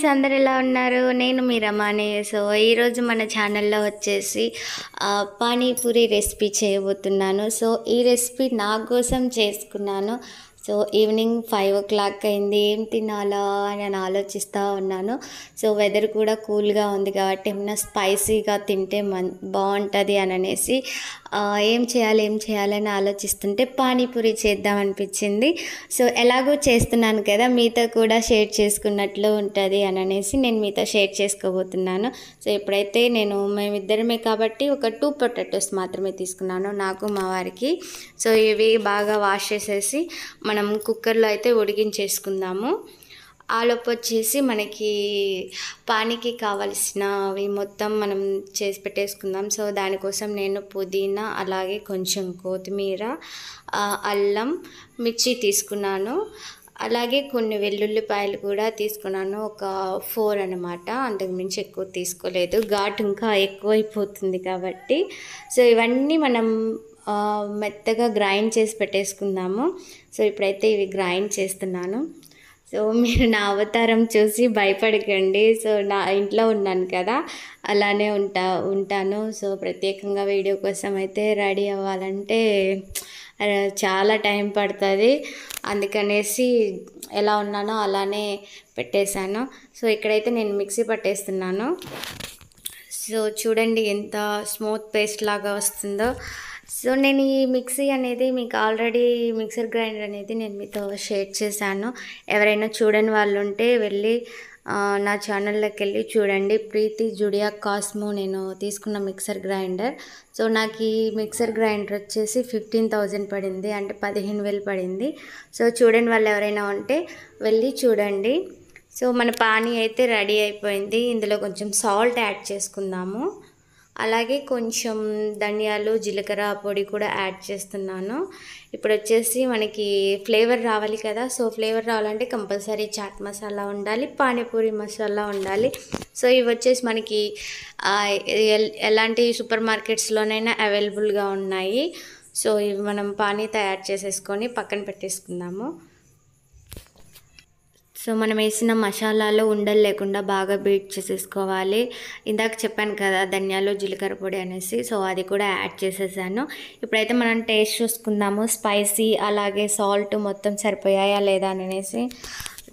friends అందరు ఎలా ఉన్నారు నేను మీ రమానే సో ఈరోజు మన ఛానల్లో వచ్చేసి పానీపూరి రెసిపీ చేయబోతున్నాను సో ఈ రెసిపీ నా కోసం చేసుకున్నాను so evening five o'clock అయింది ఏం తినాలా అని నేను ఆలోచిస్తూ ఉన్నాను సో వెదర్ కూడా కూల్గా ఉంది కాబట్టి ఏమైనా స్పైసీగా తింటే మన్ బాగుంటుంది అని అనేసి ఏం చేయాలి ఏం చేయాలని ఆలోచిస్తుంటే పానీపూరి చేద్దాం అనిపించింది సో ఎలాగో చేస్తున్నాను కదా మీతో కూడా షేర్ చేసుకున్నట్లు ఉంటుంది అని అనేసి నేను మీతో షేర్ చేసుకోబోతున్నాను సో ఇప్పుడైతే నేను మేమిద్దరమే కాబట్టి ఒక టూ పొటాటోస్ మాత్రమే తీసుకున్నాను నాకు మా వారికి సో ఇవి బాగా వాష్ చేసేసి మనం కుక్కర్లో అయితే ఉడికించేసుకుందాము ఆలోపు వచ్చేసి మనకి పానీకి కావలసినవి మొత్తం మనం చేసి పెట్టేసుకుందాం సో దానికోసం నేను పుదీనా అలాగే కొంచెం కొత్తిమీర అల్లం మిర్చి తీసుకున్నాను అలాగే కొన్ని వెల్లుల్లిపాయలు కూడా తీసుకున్నాను ఒక ఫోర్ అనమాట అంతకుమించి ఎక్కువ తీసుకోలేదు ఘాటు ఇంకా ఎక్కువైపోతుంది కాబట్టి సో ఇవన్నీ మనం మెత్తగా గ్రైండ్ చేసి పెట్టేసుకుందాము సో ఇప్పుడైతే ఇవి గ్రైండ్ చేస్తున్నాను సో మీరు నా అవతారం చూసి భయపడకండి సో నా ఇంట్లో ఉన్నాను కదా అలానే ఉంటా ఉంటాను సో ప్రత్యేకంగా వీడియో కోసం అయితే రెడీ అవ్వాలంటే చాలా టైం పడుతుంది అందుకనేసి ఎలా ఉన్నానో అలానే పెట్టేశాను సో ఇక్కడైతే నేను మిక్సీ పట్టేస్తున్నాను సో చూడండి ఎంత స్మూత్ పేస్ట్ లాగా వస్తుందో సో నేను ఈ మిక్సీ అనేది మీకు ఆల్రెడీ మిక్సర్ గ్రైండర్ అనేది నేను మీతో షేర్ చేశాను ఎవరైనా చూడని వాళ్ళు ఉంటే వెళ్ళి నా ఛానల్లోకి వెళ్ళి చూడండి ప్రీతి జుడియా కాస్మో నేను తీసుకున్న మిక్సర్ గ్రైండర్ సో నాకు ఈ మిక్సర్ గ్రైండర్ వచ్చేసి ఫిఫ్టీన్ థౌజండ్ పడింది అంటే పదిహేను వేలు పడింది సో చూడని వాళ్ళు ఎవరైనా ఉంటే వెళ్ళి చూడండి సో మన పానీ అయితే రెడీ అయిపోయింది ఇందులో కొంచెం సాల్ట్ యాడ్ చేసుకుందాము అలాగే కొంచెం ధనియాలు జీలకర్ర పొడి కూడా యాడ్ చేస్తున్నాను ఇప్పుడు వచ్చేసి మనకి ఫ్లేవర్ రావాలి కదా సో ఫ్లేవర్ రావాలంటే కంపల్సరీ చాట్ మసాలా ఉండాలి పానీపూరి మసాలా ఉండాలి సో ఇవి వచ్చేసి మనకి ఎలాంటి సూపర్ మార్కెట్స్లోనైనా అవైలబుల్గా ఉన్నాయి సో ఇవి మనం పానీ తయారు చేసేసుకొని పక్కన పెట్టేసుకుందాము సో మనం వేసిన మసాలాలో ఉండలు లేకుండా బాగా బీట్ చేసేసుకోవాలి ఇందాక చెప్పాను కదా ధనియాలు జీలకర్ర పొడి అనేసి సో అది కూడా యాడ్ చేసేసాను ఇప్పుడైతే మనం టేస్ట్ చూసుకుందాము స్పైసీ అలాగే సాల్ట్ మొత్తం సరిపోయాయా లేదా అనేసి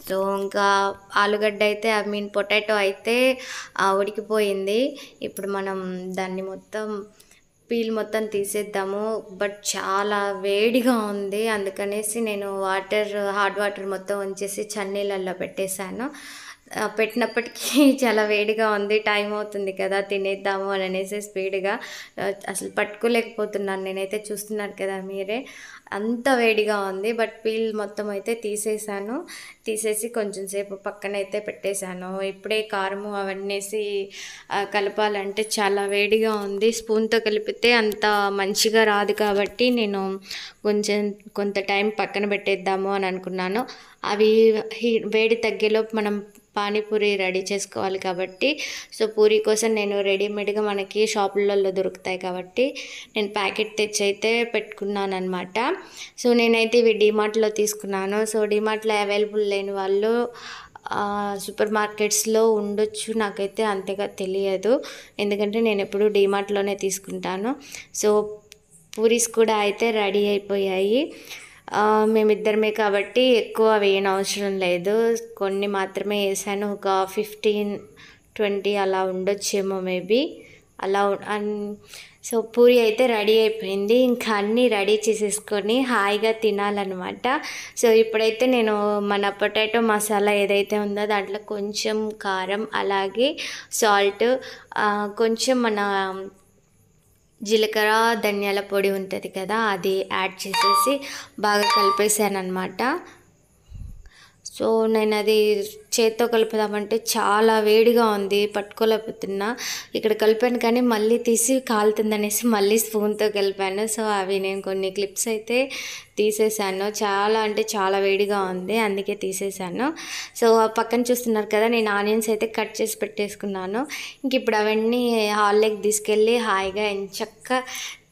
సో ఇంకా ఆలుగడ్డ అయితే ఐ మీన్ పొటాటో అయితే ఉడికిపోయింది ఇప్పుడు మనం దాన్ని మొత్తం పీల్ మొత్తం తీసేద్దాము బట్ చాలా వేడిగా ఉంది అందుకనేసి నేను వాటర్ హాట్ వాటర్ మొత్తం ఉంచేసి చన్నీళ్ళల్లో పెట్టేశాను పెట్టినప్పటికీ చాలా వేడిగా ఉంది టైం అవుతుంది కదా తినేద్దాము అని అనేసి స్పీడ్గా అసలు పట్టుకోలేకపోతున్నాను నేనైతే చూస్తున్నాను కదా మీరే అంత వేడిగా ఉంది బట్ పీల్ మొత్తం అయితే తీసేసాను తీసేసి కొంచెం సేపు పక్కనైతే పెట్టేశాను ఇప్పుడే కారము అవన్నీ కలపాలంటే చాలా వేడిగా ఉంది స్పూన్తో కలిపితే అంత మంచిగా రాదు కాబట్టి నేను కొంచెం కొంత టైం పక్కన పెట్టేద్దాము అని అనుకున్నాను అవి వేడి తగ్గేలోపు మనం పానీపూరి రెడీ చేసుకోవాలి కాబట్టి సో పూరి కోసం నేను రెడీమేడ్గా మనకి షాపులలో దొరుకుతాయి కాబట్టి నేను ప్యాకెట్ తెచ్చి అయితే పెట్టుకున్నాను అనమాట సో నేనైతే ఇవి డిమార్ట్లో తీసుకున్నాను సో డిమార్ట్లో అవైలబుల్ లేని వాళ్ళు సూపర్ మార్కెట్స్లో ఉండొచ్చు నాకైతే అంతగా తెలియదు ఎందుకంటే నేను ఎప్పుడు డిమార్ట్లోనే తీసుకుంటాను సో పూరీస్ కూడా అయితే రెడీ అయిపోయాయి మేమిద్దరమే కాబట్టి ఎక్కువ వేయని అవసరం లేదు కొన్ని మాత్రమే వేసాను ఒక ఫిఫ్టీన్ ట్వంటీ అలా ఉండొచ్చేమో మేబీ అలా సో పూరి అయితే రెడీ అయిపోయింది ఇంకా అన్నీ రెడీ చేసేసుకొని హాయిగా తినాలన్నమాట సో ఇప్పుడైతే నేను మన పొటాటో మసాలా ఏదైతే ఉందో దాంట్లో కొంచెం కారం అలాగే సాల్ట్ కొంచెం మన జీలకర్ర ధనియాల పొడి ఉంటుంది కదా అది యాడ్ చేసేసి బాగా కలిపేసాను అనమాట సో నేను అది చేత్తో కలుపుదామంటే చాలా వేడిగా ఉంది పట్టుకోలేకపోతున్నా ఇక్కడ కలిపాను కానీ మళ్ళీ తీసి కాలుతుందనేసి మళ్ళీ స్పూన్తో కలిపాను సో అవి నేను కొన్ని క్లిప్స్ అయితే తీసేసాను చాలా అంటే చాలా వేడిగా ఉంది అందుకే తీసేసాను సో పక్కన చూస్తున్నారు కదా నేను ఆనియన్స్ అయితే కట్ చేసి పెట్టేసుకున్నాను ఇంక ఇప్పుడు అవన్నీ హాల్లోకి తీసుకెళ్ళి హాయిగా ఎంచక్క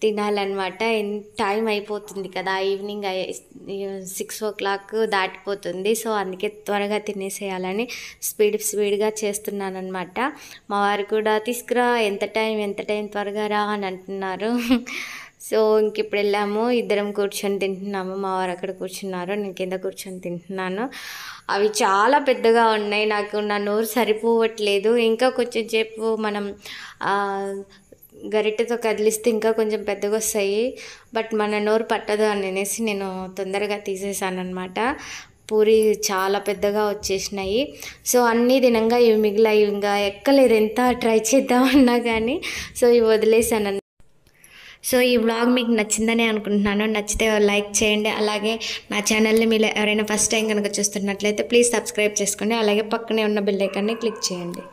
తినాలన్నమాట టైం అయిపోతుంది కదా ఈవినింగ్ సిక్స్ ఓ క్లాక్ దాటిపోతుంది సో అందుకే త్వరగా తినేసేయాలని స్పీడ్ స్పీడ్గా చేస్తున్నాను అనమాట మా వారు కూడా తీసుకురా ఎంత టైం ఎంత టైం త్వరగా రా అని అంటున్నారు సో ఇంక ఇప్పుడు వెళ్ళాము ఇద్దరం కూర్చొని తింటున్నాము మా వారు అక్కడ కూర్చున్నారు నేను కింద కూర్చొని తింటున్నాను అవి చాలా పెద్దగా ఉన్నాయి నాకు నా నోరు సరిపోవట్లేదు ఇంకా కొంచెం సేపు మనం గరిటెతో కదిలిస్తే ఇంకా కొంచెం పెద్దగా వస్తాయి బట్ మన నోరు పట్టదు అని అనేసి నేను తొందరగా తీసేసాను అనమాట పూరి చాలా పెద్దగా వచ్చేసినాయి సో అన్నీ దినంగా ఇవి మిగిలాయి ఇంకా ఎక్కలేదు ఎంత ట్రై చేద్దామన్నా కానీ సో ఇవి వదిలేసాను సో ఈ వ్లాగ్ మీకు నచ్చిందని అనుకుంటున్నాను నచ్చితే లైక్ చేయండి అలాగే నా ఛానల్ని మీరు ఎవరైనా ఫస్ట్ టైం కనుక చూస్తున్నట్లయితే ప్లీజ్ సబ్స్క్రైబ్ చేసుకోండి అలాగే పక్కనే ఉన్న బిల్లైకాన్ని క్లిక్ చేయండి